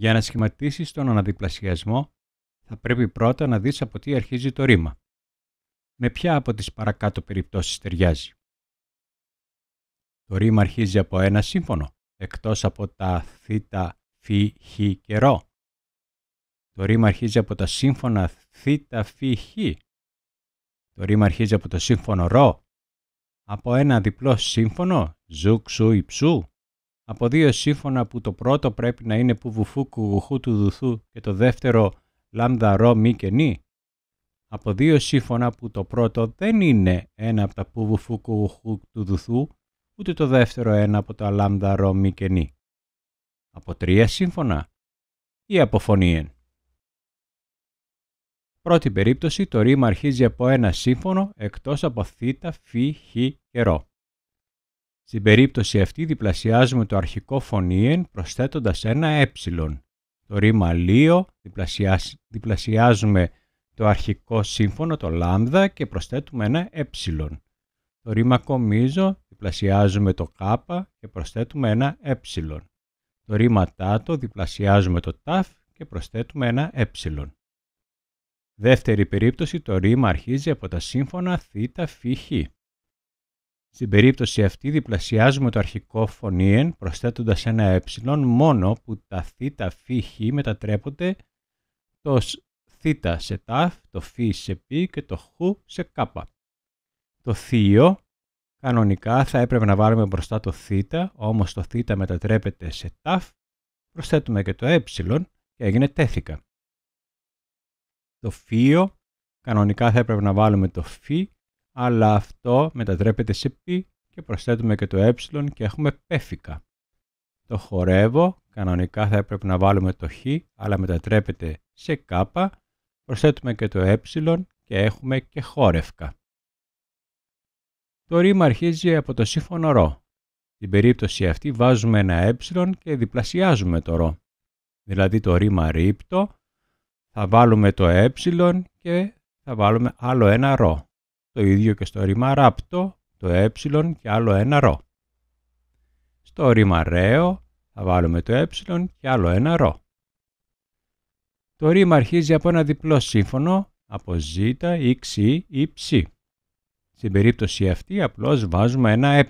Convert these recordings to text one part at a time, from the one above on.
Για να σχηματίσεις τον αναδιπλασιασμό, θα πρέπει πρώτα να δεις από τι αρχίζει το ρήμα. Με ποια από τις παρακάτω περιπτώσεις ταιριάζει. Το ρήμα αρχίζει από ένα σύμφωνο, εκτός από τα θ, φ, χ και ρο. Το ρήμα αρχίζει από τα σύμφωνα θ, φ, χ. Το ρήμα αρχίζει από το σύμφωνο ρο, από ένα διπλό σύμφωνο ζου, ξου, υψού από δύο σύμφωνα που το πρώτο πρέπει να είναι που βουφού του δουθού και το δεύτερο λάμδα ρο μη και νη. Από δύο σύμφωνα που το πρώτο δεν είναι ένα από τα που βουφού του δουθού, ούτε το δεύτερο ένα από τα λάμδα ρο μη και νη. Από τρία σύμφωνα ή φωνήεν. Πρώτη περίπτωση το ρήμα αρχίζει από ένα σύμφωνο εκτός από θ, φ, χ και ρο. Στην περίπτωση αυτή διπλασιάζουμε το αρχικό φωνήεν προσθέτοντας ένα ε. Το ρήμα λίο διπλασιάζουμε το αρχικό σύμφωνο το λάμδα και προσθέτουμε ένα ε. Το ρήμα κομίζω διπλασιάζουμε το κάπα και προσθέτουμε ένα ε. Το ρήμα τάτο διπλασιάζουμε το ταφ και προσθέτουμε ένα ε. Δεύτερη περίπτωση το ρήμα αρχίζει από τα σύμφωνα θ, φ, χ. Στην περίπτωση αυτή διπλασιάζουμε το αρχικό φωνήεν προσθέτοντας ένα ε μόνο που τα θ φ χ μετατρέπονται το θ σε ταφ, το φ σε π και το χ σε κάπα. Το θείο κανονικά θα έπρεπε να βάλουμε μπροστά το θ, όμως το θ μετατρέπεται σε ταφ, προσθέτουμε και το ε και έγινε τέθηκα. Το φίο κανονικά θα έπρεπε να βάλουμε το φ αλλά αυτό μετατρέπεται σε π και προσθέτουμε και το ε και έχουμε πέφικα. Το χορεύω, κανονικά θα έπρεπε να βάλουμε το χ, αλλά μετατρέπεται σε κάπα, προσθέτουμε και το ε και έχουμε και χόρευκα. Το ρήμα αρχίζει από το σύμφωνο ρο. Στην περίπτωση αυτή βάζουμε ένα ε και διπλασιάζουμε το ρο. Δηλαδή το ρήμα ρήπτο, θα βάλουμε το ε και θα βάλουμε άλλο ένα ρο. Το ίδιο και στο ρήμα ράπτο, το ε και άλλο ένα ρο. Στο ρήμα ρέο θα βάλουμε το ε και άλλο ένα ρο. Το ρήμα αρχίζει από ένα διπλό σύμφωνο από ζ ή ξ ή ψ. Στην περίπτωση αυτή απλώς βάζουμε ένα ε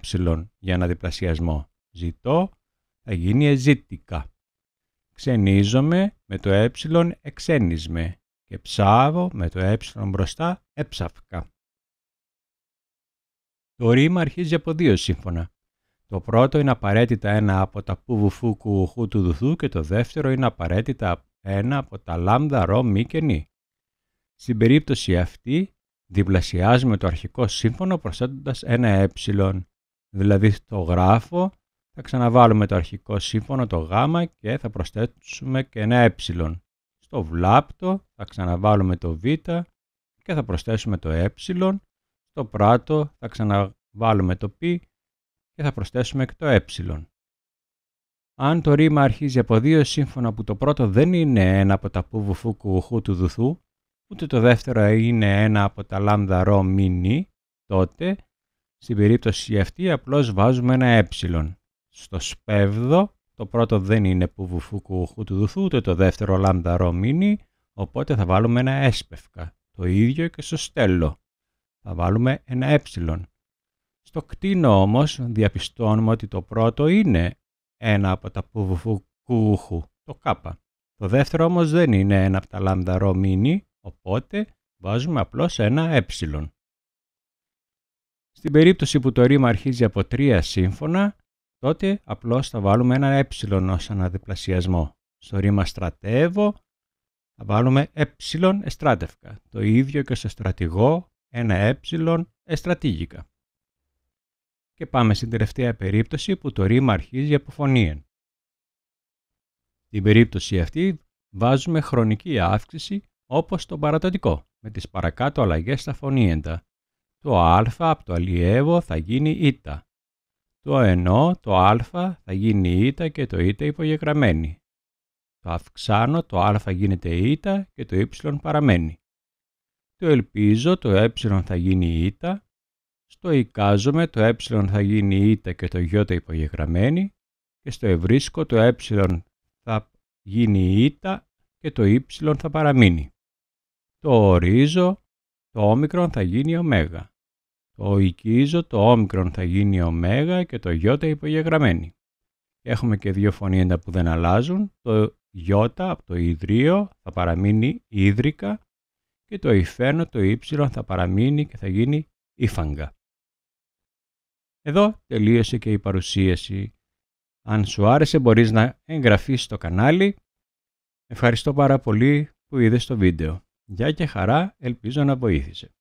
για ένα διπλασιασμό. Ζητώ θα γίνει εζήτικα. Ξενίζομαι με το ε εξένισμε και ψάβω με το ε μπροστά έψαφκα. Το ρήμα αρχίζει από δύο σύμφωνα. Το πρώτο είναι απαραίτητα ένα από τα πουβουφού κουουχού του δουθού και το δεύτερο είναι απαραίτητα ένα από τα λάμδα ρο μη και νη. Στην περίπτωση αυτή διπλασιάζουμε το αρχικό σύμφωνο προσθέτοντας ένα ε, δηλαδή το γράφο θα ξαναβάλουμε το αρχικό σύμφωνο το γ και θα προσθέσουμε και ένα ε. Στο βλάπτο θα ξαναβάλουμε το β και θα προσθέσουμε το ε στο πράτο θα ξαναβάλουμε το π και θα προσθέσουμε και το ε. Αν το ρήμα αρχίζει από δύο σύμφωνα που το πρώτο δεν είναι ένα από τα που βουφού του δουθού, ούτε το δεύτερο είναι ένα από τα λάμδα ρο μινι, τότε στην περίπτωση αυτή απλώς βάζουμε ένα ε. Στο σπέβδο το πρώτο δεν είναι που βουφού του δουθού, ούτε το δεύτερο λάμδα ρο μινι, οπότε θα βάλουμε ένα έσπευκα. Το ίδιο και στο στέλο θα βάλουμε ένα ε. Στο κτίνο όμως διαπιστώνουμε ότι το πρώτο είναι ένα από τα πουβουφουκούχου, το κάπα. Το δεύτερο όμως δεν είναι ένα από τα λάμδα ρο οπότε βάζουμε απλώς ένα ε. Στην περίπτωση που το ρήμα αρχίζει από τρία σύμφωνα, τότε απλώς θα βάλουμε ένα ε ως αναδιπλασιασμό. Στο ρήμα στρατεύω θα βάλουμε ε εστράτευκα. Το ίδιο και στο στρατηγό ένα ε εστρατήγικα. Και πάμε στην τελευταία περίπτωση που το ρήμα αρχίζει από φωνήεν. Την περίπτωση αυτή βάζουμε χρονική αύξηση όπως το παρατατικό, με τις παρακάτω αλλαγές στα φωνήεντα. Το α από το αλλιεύω θα γίνει ή. Το ενώ το α θα γίνει ή και το ή υπογεγραμμένη. Το αυξάνω το α γίνεται ή και το υ παραμένει. Το ελπίζω το ε θα γίνει η στο εικάζομαι το ε θα γίνει η και το ι υπογεγραμμένη και στο ευρίσκω το ε θα γίνει η και το ε θα παραμείνει. Το ορίζω, το όμικρον θα γίνει ω. Το οικίζω, το όμικρον θα γίνει ω και το ι υπογεγραμμένη. Έχουμε και δύο φωνήεντα που δεν αλλάζουν. Το ι από το ιδρύο θα παραμείνει ίδρικα και το υφαίνο το ύψιλον θα παραμείνει και θα γίνει ύφαγγα. Εδώ τελείωσε και η παρουσίαση. Αν σου άρεσε μπορείς να εγγραφείς στο κανάλι. Ευχαριστώ πάρα πολύ που είδες το βίντεο. Γεια και χαρά, ελπίζω να βοήθησε.